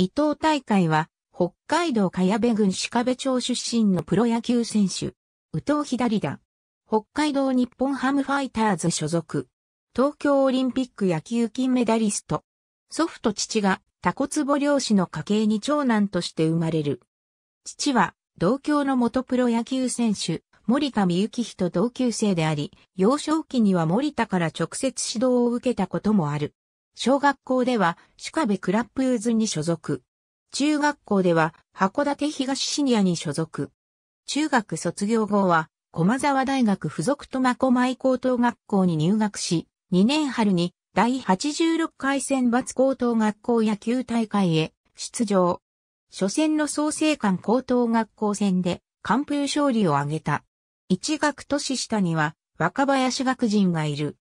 伊藤大会は、北海道茅部郡鹿部町出身のプロ野球選手。宇藤左だ。北海道日本ハムファイターズ所属。東京オリンピック野球金メダリスト。祖父と父がタコツボ漁師の家系に長男として生まれる。父は同郷の元プロ野球選手、森田美幸人同級生であり、幼少期には森田から直接指導を受けたこともある。小学校では、鹿部クラップユーズに所属。中学校では、函館東シニアに所属。中学卒業後は、駒沢大学附属苫小牧高等学校に入学し、2年春に第86回選抜高等学校野球大会へ出場。初戦の創成館高等学校戦で完封勝利を挙げた。一学年下には若林学人がいる。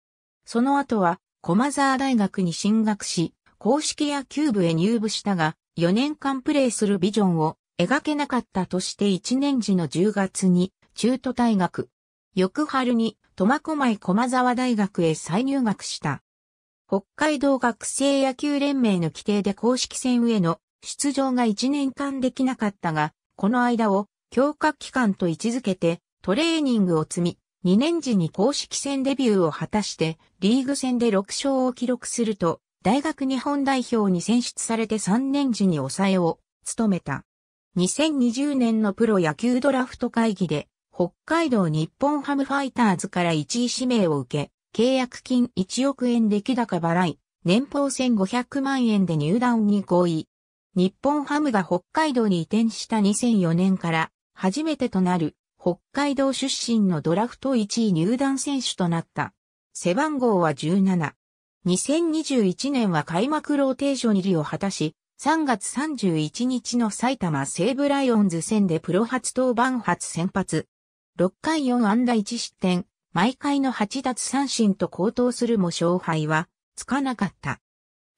その後は駒沢大学に進学し、公式野球部へ入部したが、4年間プレーするビジョンを描けなかったとして1年時の10月に中途退学。翌春に苫小牧駒沢大学へ再入学した。北海道学生野球連盟の規定で公式戦への出場が1年間できなかったが、この間を強化期間と位置づけてトレーニングを積み、2年時に公式戦デビューを果たして、リーグ戦で6勝を記録すると、大学日本代表に選出されて3年時に抑えを務めた。2020年のプロ野球ドラフト会議で、北海道日本ハムファイターズから1位指名を受け、契約金1億円出来高払い、年俸1500万円で入団に合意。日本ハムが北海道に移転した2004年から初めてとなる北海道出身のドラフト1位入団選手となった。背番号は17。2021年は開幕ローテーション入りを果たし、3月31日の埼玉西武ライオンズ戦でプロ初登板初先発。6回4安打1失点、毎回の8奪三振と高騰するも勝敗はつかなかった。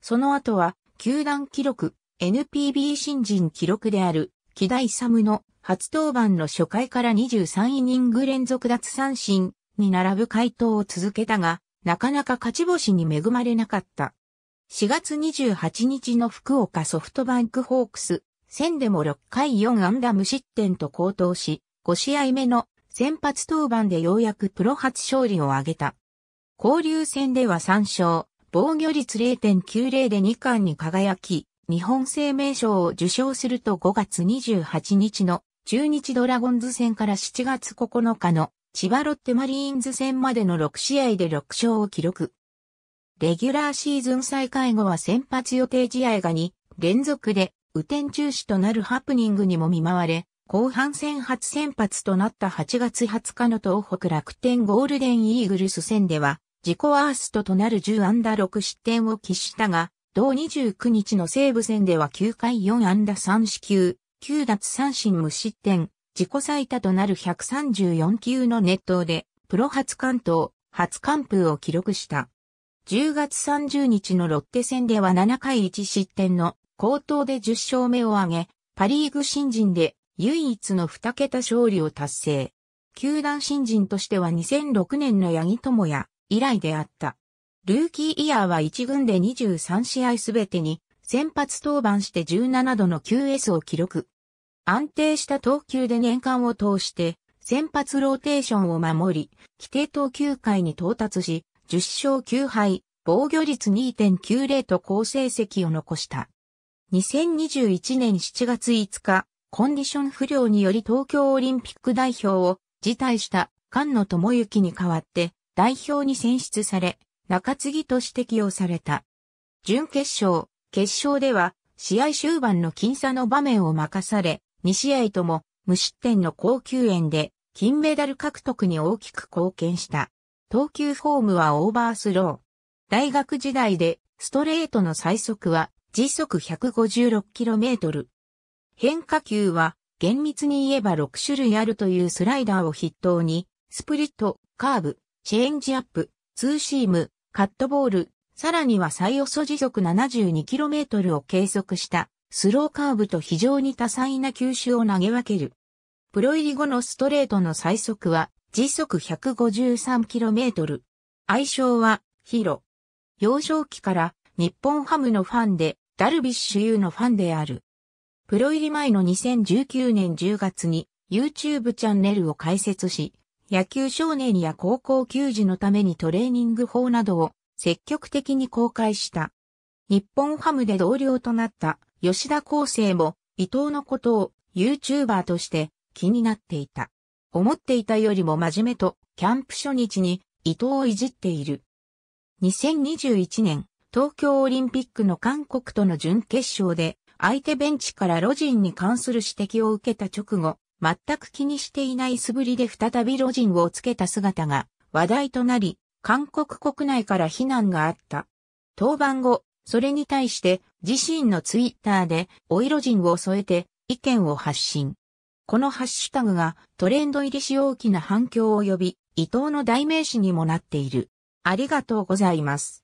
その後は、球団記録、NPB 新人記録である、木田ムの初登板の初回から23イニング連続奪三振に並ぶ回答を続けたが、なかなか勝ち星に恵まれなかった。4月28日の福岡ソフトバンクホークス戦でも6回4安打無失点と高騰し、5試合目の先発登板でようやくプロ初勝利を挙げた。交流戦では3勝、防御率0.90で2冠に輝き、日本生命賞を受賞すると5月28日の中日ドラゴンズ戦から7月9日の千葉ロッテマリーンズ戦までの6試合で6勝を記録。レギュラーシーズン再開後は先発予定試合が2連続で雨天中止となるハプニングにも見舞われ、後半戦初先発となった8月20日の東北楽天ゴールデンイーグルス戦では、自己ワーストとなる10安打6失点を喫したが、同29日の西武戦では9回4安打3死球、9奪三振無失点、自己最多となる134球の熱投で、プロ初関東、初完封を記録した。10月30日のロッテ戦では7回1失点の高投で10勝目を挙げ、パリーグ新人で唯一の2桁勝利を達成。球団新人としては2006年の八木智也以来であった。ルーキーイヤーは1軍で23試合すべてに先発登板して17度の QS を記録。安定した投球で年間を通して先発ローテーションを守り、規定投球回に到達し、10勝9敗、防御率2.90と好成績を残した。2021年7月5日、コンディション不良により東京オリンピック代表を辞退した菅野智之に代わって代表に選出され、中継ぎとして起用された。準決勝、決勝では試合終盤の僅差の場面を任され、2試合とも無失点の高級円で金メダル獲得に大きく貢献した。投球フォームはオーバースロー。大学時代でストレートの最速は時速 156km。変化球は厳密に言えば6種類あるというスライダーを筆頭に、スプリット、カーブ、チェンジアップ、ツーシーム、カットボール、さらには最遅時速 72km を計測したスローカーブと非常に多彩な球種を投げ分ける。プロ入り後のストレートの最速は時速 153km。愛称はヒロ。幼少期から日本ハムのファンでダルビッシュ有のファンである。プロ入り前の2019年10月に YouTube チャンネルを開設し、野球少年や高校球児のためにトレーニング法などを積極的に公開した。日本ハムで同僚となった吉田厚生も伊藤のことを YouTuber として気になっていた。思っていたよりも真面目とキャンプ初日に伊藤をいじっている。2021年東京オリンピックの韓国との準決勝で相手ベンチからロジンに関する指摘を受けた直後、全く気にしていない素振りで再びロジンをつけた姿が話題となり、韓国国内から非難があった。登板後、それに対して自身のツイッターでお色人を添えて意見を発信。このハッシュタグがトレンド入りし大きな反響を呼び、伊藤の代名詞にもなっている。ありがとうございます。